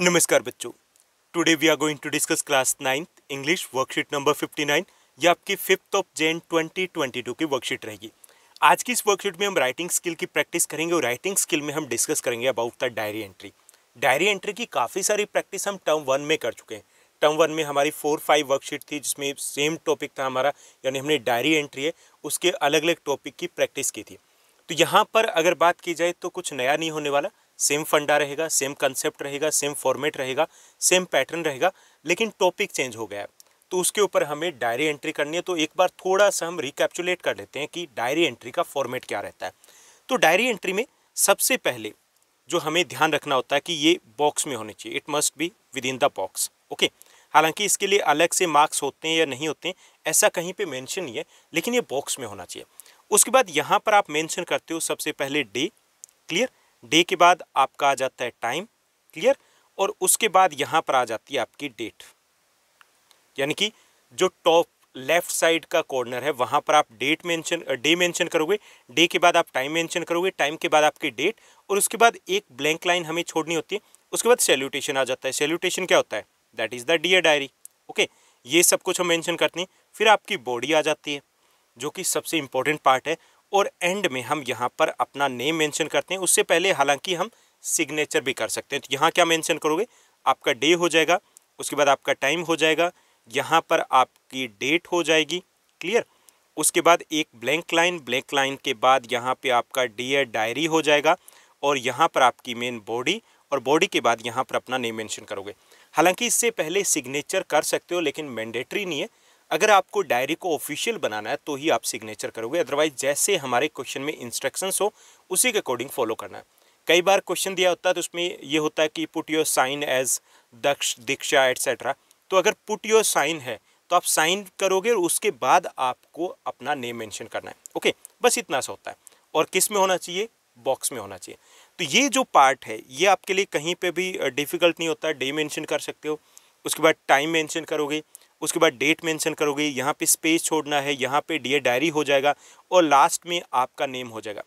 नमस्कार बच्चों today we are going to discuss class ninth English worksheet number fifty nine ये आपकी fifth of twenty twenty two की worksheet रहेगी आज की इस वर्कशीट में हम राइटिंग स्किल की प्रैक्टिस करेंगे और राइटिंग स्किल में हम डिस्कस करेंगे about the diary entry diary entry की काफ़ी सारी प्रैक्टिस हम टर्म वन में कर चुके हैं टर्म वन में हमारी फोर फाइव वर्कशीट थी जिसमें सेम टॉपिक था हमारा यानी हमने डायरी एंट्री है उसके अलग अलग टॉपिक की प्रैक्टिस की थी तो यहाँ पर अगर बात की जाए तो कुछ नया नहीं होने वाला सेम फंडा रहेगा सेम कंसेप्ट रहेगा सेम फॉर्मेट रहेगा सेम पैटर्न रहेगा लेकिन टॉपिक चेंज हो गया है तो उसके ऊपर हमें डायरी एंट्री करनी है तो एक बार थोड़ा सा हम रिकैप्चुलेट कर लेते हैं कि डायरी एंट्री का फॉर्मेट क्या रहता है तो डायरी एंट्री में सबसे पहले जो हमें ध्यान रखना होता है कि ये बॉक्स में होनी चाहिए it must be within the box okay हालांकि इसके लिए अलग से मार्क्स होते हैं या नहीं होते हैं ऐसा कहीं पर मैंशन नहीं है लेकिन ये बॉक्स में होना चाहिए उसके बाद यहाँ पर आप मैंशन करते हो सबसे पहले डे क्लियर डे के बाद आपका आ जाता है टाइम क्लियर और उसके बाद यहाँ पर आ जाती है आपकी डेट यानी कि जो टॉप लेफ्ट साइड का कॉर्नर है वहाँ पर आप डेट मेंशन डे मेंशन करोगे डे के बाद आप टाइम मेंशन करोगे टाइम के बाद आपकी डेट और उसके बाद एक ब्लैंक लाइन हमें छोड़नी होती है उसके बाद सेल्यूटेशन आ जाता है सेल्यूटेशन क्या होता है that is the dear diary okay ये सब कुछ हम मैंशन करते हैं फिर आपकी बॉडी आ जाती है जो कि सबसे इंपॉर्टेंट पार्ट है और एंड में हम यहाँ पर अपना नेम मेंशन करते हैं उससे पहले हालांकि हम सिग्नेचर भी कर सकते हैं तो यहाँ क्या मेंशन करोगे आपका डे हो जाएगा उसके बाद आपका टाइम हो जाएगा यहाँ पर आपकी डेट हो जाएगी क्लियर उसके बाद एक ब्लैंक लाइन ब्लैंक लाइन के बाद यहाँ पर आपका डियर डायरी हो जाएगा और यहाँ पर आपकी मेन बॉडी और बॉडी के बाद यहाँ पर अपना नेम मेंशन करोगे हालांकि इससे पहले सिग्नेचर कर सकते हो लेकिन मैंडेटरी नहीं है अगर आपको डायरी को ऑफिशियल बनाना है तो ही आप सिग्नेचर करोगे अदरवाइज जैसे हमारे क्वेश्चन में इंस्ट्रक्शंस हो उसी के अकॉर्डिंग फॉलो करना है कई बार क्वेश्चन दिया होता है तो उसमें ये होता है कि put your sign as Daksh Diksha etcetera तो अगर पुट योर साइन है तो आप साइन करोगे और उसके बाद आपको अपना नेम मेंशन करना है ओके बस इतना सा होता है और किस में होना चाहिए बॉक्स में होना चाहिए तो ये जो पार्ट है ये आपके लिए कहीं पे भी डिफ़िकल्ट नहीं होता डे मेंशन कर सकते हो उसके बाद टाइम मेंशन करोगे उसके बाद डेट मेंशन करोगे यहाँ पे स्पेस छोड़ना है यहाँ पे डी डायरी हो जाएगा और लास्ट में आपका नेम हो जाएगा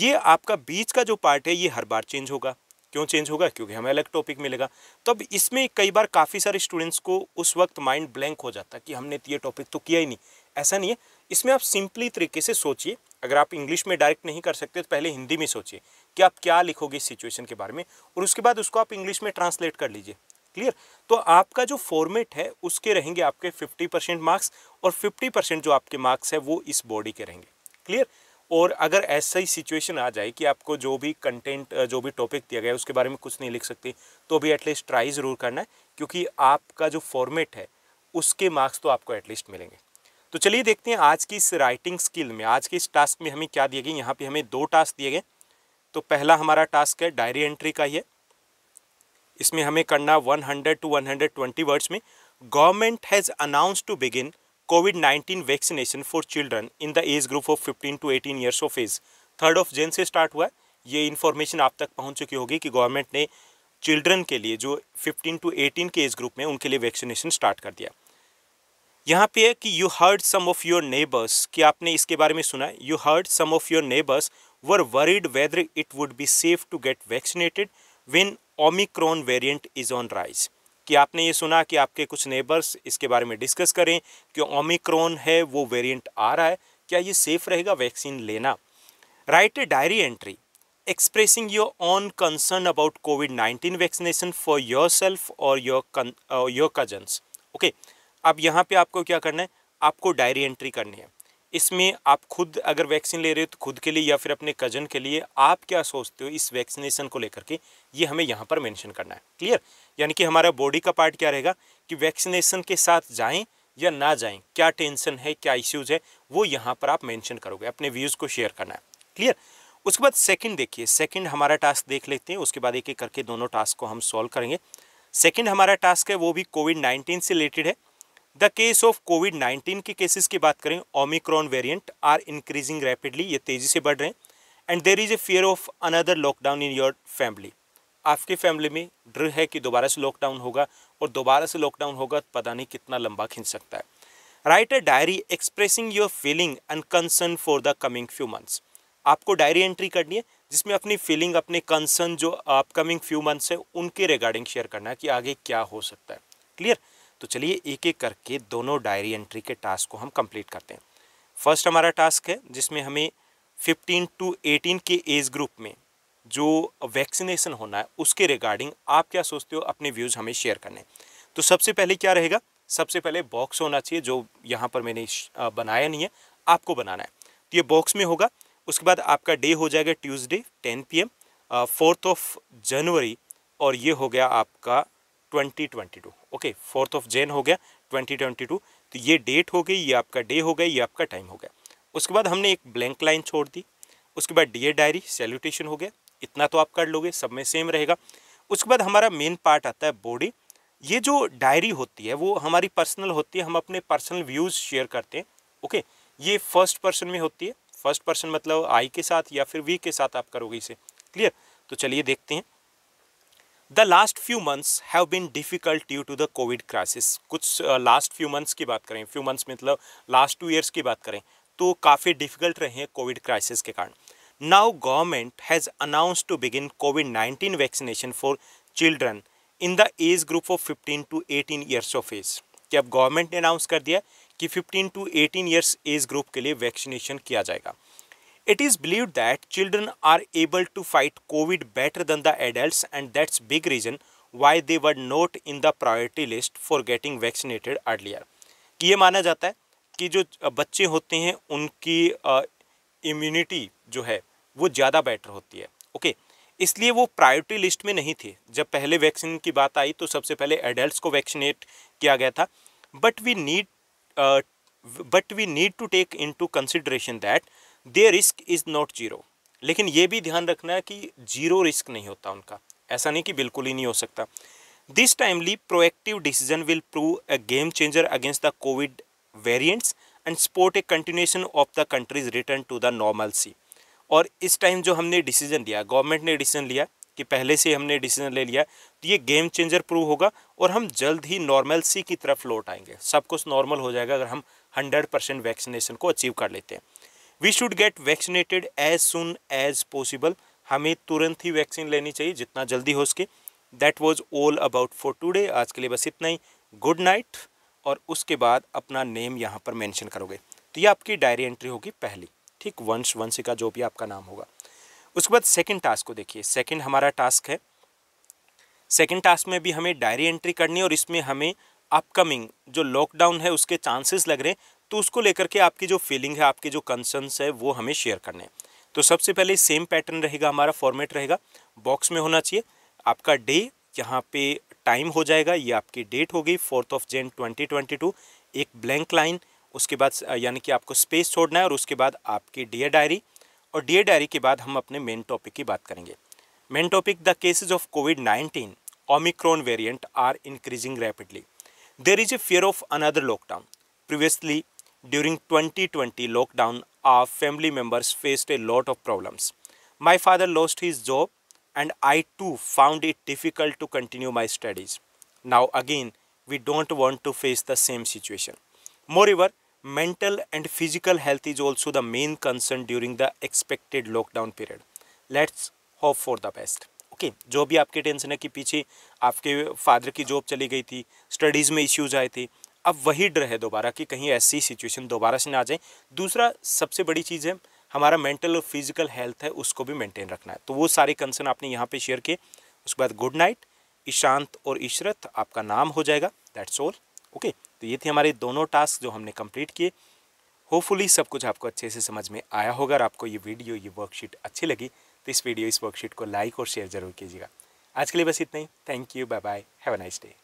ये आपका बीच का जो पार्ट है ये हर बार चेंज होगा क्यों चेंज होगा क्योंकि हमें अलग टॉपिक मिलेगा तो अब इसमें कई बार काफ़ी सारे स्टूडेंट्स को उस वक्त माइंड ब्लैंक हो जाता कि हमने तो ये टॉपिक तो किया ही नहीं ऐसा नहीं है इसमें आप सिंपली तरीके से सोचिए अगर आप इंग्लिश में डायरेक्ट नहीं कर सकते तो पहले हिंदी में सोचिए कि आप क्या लिखोगे इस सिचुएशन के बारे में और उसके बाद उसको आप इंग्लिश में ट्रांसलेट कर लीजिए क्लियर तो आपका जो फॉर्मेट है उसके रहेंगे आपके 50 परसेंट मार्क्स और 50 परसेंट जो आपके मार्क्स है वो इस बॉडी के रहेंगे क्लियर और अगर ऐसा ही सिचुएशन आ जाए कि आपको जो भी कंटेंट जो भी टॉपिक दिया गया उसके बारे में कुछ नहीं लिख सकते तो भी एटलीस्ट ट्राई ज़रूर करना है क्योंकि आपका जो फॉर्मेट है उसके मार्क्स तो आपको एटलीस्ट मिलेंगे तो चलिए देखते हैं आज की इस राइटिंग स्किल में आज के इस टास्क में हमें क्या दिए गए यहाँ पे हमें दो टास्क दिए गए तो पहला हमारा टास्क है डायरी एंट्री का ही है इसमें हमें करना 100 टू 120 वर्ड्स में government has announce to begin COVID 19 vaccination for children in the age group of 15 to 18 years of age third of Jan से स्टार्ट हुआ ये इन्फॉर्मेशन आप तक पहुंच चुकी होगी कि गवर्नमेंट ने चिल्ड्रन के लिए जो 15 टू 18 के एज ग्रुप में उनके लिए वैक्सीनेशन स्टार्ट कर दिया यहाँ पे है कि you heard some of your neighbours कि आपने इसके बारे में सुना you heard some of your neighbours were worried whether it would be safe to get vaccinated when omicron variant is on rise कि आपने ये सुना कि आपके कुछ नेबर्स इसके बारे में डिस्कस करें कि ओमिक्रॉन है वो वेरिएंट आ रहा है क्या ये सेफ़ रहेगा वैक्सीन लेना write a diary entry expressing your own concern about COVID nineteen vaccination for yourself और योर योर कजन्स ओके अब यहाँ पे आपको क्या करना है आपको डायरी एंट्री करनी है इसमें आप खुद अगर वैक्सीन ले रहे हो तो खुद के लिए या फिर अपने कजन के लिए आप क्या सोचते हो इस वैक्सीनेशन को लेकर के ये हमें यहाँ पर मेंशन करना है क्लियर यानी कि हमारा बॉडी का पार्ट क्या रहेगा कि वैक्सीनेशन के साथ जाएं या ना जाएं क्या टेंशन है क्या इश्यूज है वो यहाँ पर आप मैंशन करोगे अपने व्यूज़ को शेयर करना है क्लियर उसके बाद सेकेंड देखिए सेकेंड हमारा टास्क देख लेते हैं उसके बाद एक एक करके दोनों टास्क को हम सॉल्व करेंगे सेकेंड हमारा टास्क है वो भी कोविड नाइन्टीन से रिलेटेड है द केस ऑफ कोविड 19 के केसेस की बात करें omicron variant are increasing rapidly ये तेज़ी से बढ़ रहे हैं and there is a fear of another lockdown in your family आपके फैमिली में डर है कि दोबारा से लॉकडाउन होगा और दोबारा से लॉकडाउन होगा तो पता नहीं कितना लंबा खींच सकता है write a diary expressing your feeling and concern for the coming few months आपको डायरी एंट्री करनी है जिसमें अपनी फीलिंग अपने कंसर्न जो अपकमिंग फ्यू मंथ्स है उनके रिगार्डिंग शेयर करना है कि आगे क्या हो सकता है क्लियर तो चलिए एक एक करके दोनों डायरी एंट्री के टास्क को हम कंप्लीट करते हैं फर्स्ट हमारा टास्क है जिसमें हमें 15 टू 18 के एज ग्रुप में जो वैक्सीनेशन होना है उसके रिगार्डिंग आप क्या सोचते हो अपने व्यूज़ हमें शेयर करने तो सबसे पहले क्या रहेगा सबसे पहले बॉक्स होना चाहिए जो यहाँ पर मैंने बनाया नहीं है आपको बनाना है तो ये बॉक्स में होगा उसके बाद आपका डे हो जाएगा Tuesday 10 PM fourth of January और ये हो गया आपका 2022 ओके फोर्थ ऑफ जैन हो गया 2022 तो ये डेट हो गई ये आपका डे हो गया ये आपका टाइम हो गया उसके बाद हमने एक ब्लैंक लाइन छोड़ दी उसके बाद डी डायरी सैल्यूटेशन हो गया इतना तो आप कर लोगे सब में सेम रहेगा उसके बाद हमारा मेन पार्ट आता है बॉडी ये जो डायरी होती है वो हमारी पर्सनल होती है हम अपने पर्सनल व्यूज़ शेयर करते हैं ओके ये फर्स्ट पर्सन में होती है फर्स्ट पर्सन मतलब आई के साथ या फिर वी के साथ आप करोगे इसे क्लियर तो चलिए देखते हैं the last few months have been difficult due to the COVID crisis कुछ लास्ट फ्यू मंथ्स की बात करें फ्यू मंथ्स मतलब लास्ट टू ईयर्स की बात करें तो काफ़ी डिफ़िकल्ट रहे हैं कोविड क्राइसिस के कारण now government has announce to begin COVID nineteen vaccination for children in the age group of fifteen to eighteen years of age कि अब गवर्नमेंट ने अनाउंस कर दिया कि fifteen to eighteen years age group के लिए वैक्सीनेशन किया जाएगा It is believed that children are able to fight COVID better than the adults and that's big reason why they were not in the priority list for getting vaccinated earlier. कि ये माना जाता है कि जो बच्चे होते हैं उनकी इम्यूनिटी जो है वो ज़्यादा बेटर होती है ओके इसलिए वो प्रायोरिटी लिस्ट में नहीं थे जब पहले वैक्सीन की बात आई तो सबसे पहले एडल्ट को वैक्सीनेट किया गया था but we need but we need to take into consideration that the risk is not zero लेकिन ये भी ध्यान रखना है कि जीरो रिस्क नहीं होता उनका ऐसा नहीं कि बिल्कुल ही नहीं हो सकता this timely proactive decision will prove a game changer against the COVID variants and support a continuation of the countries return to the normalcy और इस टाइम जो हमने डिसीजन लिया गवर्नमेंट ने डिसीजन लिया कि पहले से हमने डिसीजन ले लिया तो ये गेम चेंजर प्रूव होगा और हम जल्द ही नॉर्मल सी की तरफ लौट आएंगे सब कुछ नॉर्मल हो जाएगा अगर हम हंड्रेड परसेंट वैक्सीनेशन को अचीव कर लेते हैं we should get vaccinated as soon as possible हमें तुरंत ही वैक्सीन लेनी चाहिए जितना जल्दी हो सके that was all about for today आज के लिए बस इतना ही गुड नाइट और उसके बाद अपना नेम यहाँ पर मैंशन करोगे तो ये आपकी डायरी एंट्री होगी पहली ठीक वंश वंशिका जो भी आपका नाम होगा उसके बाद सेकेंड टास्क को देखिए सेकेंड हमारा टास्क है सेकेंड टास्क में भी हमें डायरी एंट्री करनी है और इसमें हमें अपकमिंग जो लॉकडाउन है उसके चांसेस लग रहे हैं तो उसको लेकर के आपकी जो फीलिंग है आपके जो कंसर्नस है वो हमें शेयर करने हैं तो सबसे पहले सेम पैटर्न रहेगा हमारा फॉर्मेट रहेगा बॉक्स में होना चाहिए आपका डे यहाँ पे टाइम हो जाएगा ये आपकी डेट होगी फोर्थ ऑफ जेन 2022 एक ब्लैंक लाइन उसके बाद यानी कि आपको स्पेस छोड़ना है और उसके बाद आपकी डियर डायरी और डियर डायरी के बाद हम अपने मेन टॉपिक की बात करेंगे main topic the cases of COVID nineteen omicron variant are increasing rapidly there is a fear of another lockdown previously During 2020 lockdown, our family members faced a lot of problems. My father lost his job and I too found it difficult to continue my studies. Now again, we don't want to face the same situation. Moreover, mental and physical health is also the main concern during the expected lockdown period. Let's hope for the best. Okay okay, जो भी आपके tension है कि पीछे आपके father की job चली गई थी स्टडीज़ में इश्यूज आए थे अब वही डर है दोबारा कि कहीं ऐसी सिचुएशन दोबारा से ना आ जाए दूसरा सबसे बड़ी चीज़ है हमारा मेंटल और फिजिकल हेल्थ है उसको भी मेंटेन रखना है तो वो सारे कंसर्न आपने यहाँ पे शेयर किए उसके बाद गुड नाइट ईशांत और इशरत आपका नाम हो जाएगा दैट्स ऑल ओके तो ये थे हमारे दोनों टास्क जो हमने कंप्लीट किए होपफुली सब कुछ आपको अच्छे से समझ में आया होगा और आपको ये वीडियो ये वर्कशीट अच्छी लगी तो इस वीडियो इस वर्कशीट को लाइक और शेयर जरूर कीजिएगा आज के लिए बस इतना ही thank you bye bye have a nice day